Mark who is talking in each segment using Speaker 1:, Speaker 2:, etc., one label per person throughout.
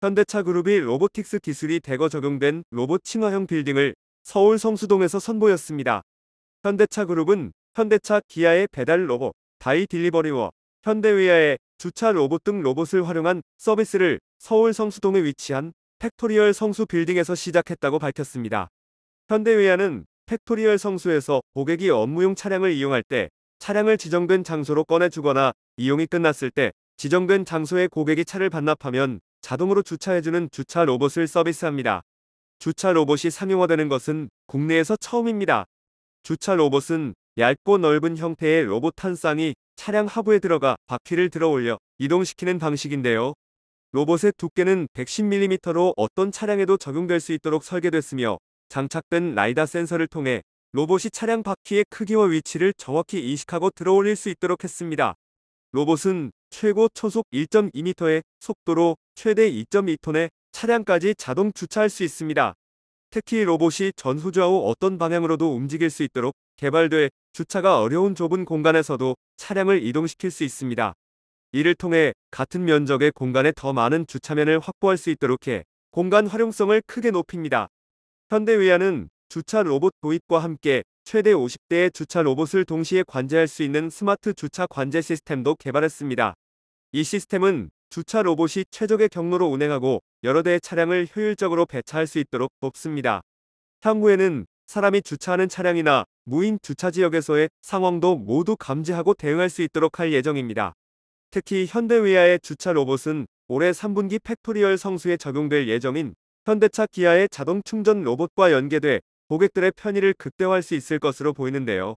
Speaker 1: 현대차그룹이 로보틱스 기술이 대거 적용된 로봇 친화형 빌딩을 서울 성수동에서 선보였습니다. 현대차그룹은 현대차 기아의 배달 로봇, 다이 딜리버리워, 현대웨아의 주차 로봇 등 로봇을 활용한 서비스를 서울 성수동에 위치한 팩토리얼 성수 빌딩에서 시작했다고 밝혔습니다. 현대웨아는 팩토리얼 성수에서 고객이 업무용 차량을 이용할 때 차량을 지정된 장소로 꺼내주거나 이용이 끝났을 때 지정된 장소에 고객이 차를 반납하면 자동으로 주차해주는 주차 로봇을 서비스합니다. 주차 로봇이 상용화되는 것은 국내에서 처음입니다. 주차 로봇은 얇고 넓은 형태의 로봇 한 쌍이 차량 하부에 들어가 바퀴를 들어 올려 이동시키는 방식인데요. 로봇의 두께는 110mm로 어떤 차량에도 적용될 수 있도록 설계됐으며 장착된 라이다 센서를 통해 로봇이 차량 바퀴의 크기와 위치를 정확히 인식하고 들어 올릴 수 있도록 했습니다. 로봇은 최고 초속 1.2m의 속도로 최대 2.2톤의 차량까지 자동 주차할 수 있습니다. 특히 로봇이 전후좌우 어떤 방향으로도 움직일 수 있도록 개발돼 주차가 어려운 좁은 공간에서도 차량을 이동시킬 수 있습니다. 이를 통해 같은 면적의 공간에 더 많은 주차면을 확보할 수 있도록 해 공간 활용성을 크게 높입니다. 현대외야는 주차 로봇 도입과 함께 최대 50대의 주차 로봇을 동시에 관제할 수 있는 스마트 주차 관제 시스템도 개발했습니다. 이 시스템은 주차 로봇이 최적의 경로로 운행하고 여러 대의 차량을 효율적으로 배차할 수 있도록 돕습니다. 향후에는 사람이 주차하는 차량이나 무인 주차 지역에서의 상황도 모두 감지하고 대응할 수 있도록 할 예정입니다. 특히 현대웨아의 주차 로봇은 올해 3분기 팩토리얼 성수에 적용될 예정인 현대차 기아의 자동 충전 로봇과 연계돼 고객들의 편의를 극대화할 수 있을 것으로 보이는데요.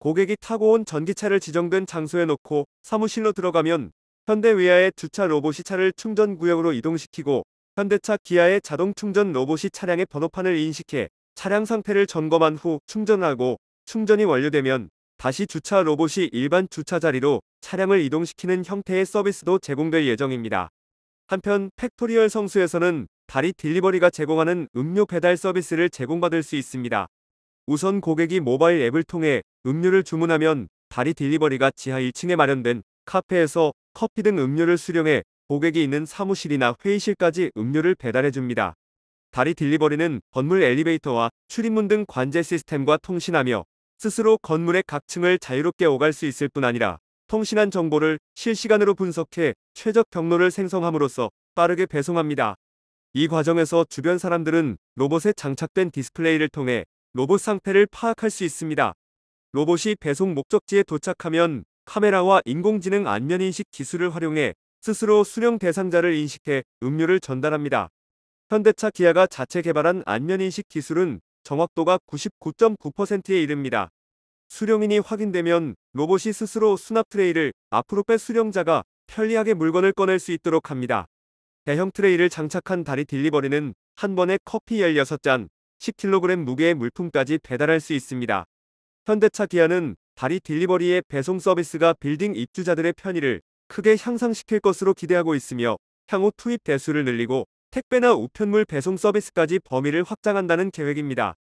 Speaker 1: 고객이 타고 온 전기차를 지정된 장소에 놓고 사무실로 들어가면 현대위아의 주차 로봇이 차를 충전구역으로 이동시키고 현대차 기아의 자동 충전 로봇이 차량의 번호판을 인식해 차량 상태를 점검한 후 충전하고 충전이 완료되면 다시 주차 로봇이 일반 주차 자리로 차량을 이동시키는 형태의 서비스도 제공될 예정입니다. 한편 팩토리얼 성수에서는 다리 딜리버리가 제공하는 음료 배달 서비스를 제공받을 수 있습니다. 우선 고객이 모바일 앱을 통해 음료를 주문하면 다리 딜리버리가 지하 1층에 마련된 카페에서 커피 등 음료를 수령해 고객이 있는 사무실이나 회의실까지 음료를 배달해 줍니다. 다리 딜리버리는 건물 엘리베이터와 출입문 등 관제 시스템과 통신하며 스스로 건물의 각 층을 자유롭게 오갈 수 있을 뿐 아니라 통신한 정보를 실시간으로 분석해 최적 경로를 생성함으로써 빠르게 배송합니다. 이 과정에서 주변 사람들은 로봇에 장착된 디스플레이를 통해 로봇 상태를 파악할 수 있습니다. 로봇이 배송 목적지에 도착하면 카메라와 인공지능 안면인식 기술을 활용해 스스로 수령 대상자를 인식해 음료를 전달합니다. 현대차 기아가 자체 개발한 안면인식 기술은 정확도가 99.9%에 이릅니다. 수령인이 확인되면 로봇이 스스로 수납 트레이를 앞으로 빼 수령자가 편리하게 물건을 꺼낼 수 있도록 합니다. 대형 트레이를 장착한 다리 딜리버리는 한 번에 커피 16잔, 10kg 무게의 물품까지 배달할 수 있습니다. 현대차 기아는 다리 딜리버리의 배송 서비스가 빌딩 입주자들의 편의를 크게 향상시킬 것으로 기대하고 있으며 향후 투입 대수를 늘리고 택배나 우편물 배송 서비스까지 범위를 확장한다는 계획입니다.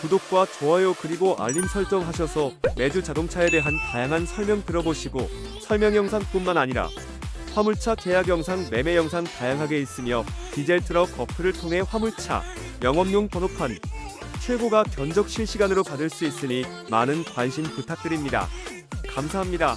Speaker 1: 구독과 좋아요 그리고 알림 설정 하셔서 매주 자동차에 대한 다양한 설명 들어보시고 설명 영상뿐만 아니라 화물차 계약 영상, 매매 영상 다양하게 있으며 디젤 트럭 어플을 통해 화물차, 영업용 번호판, 최고가 견적 실시간으로 받을 수 있으니 많은 관심 부탁드립니다. 감사합니다.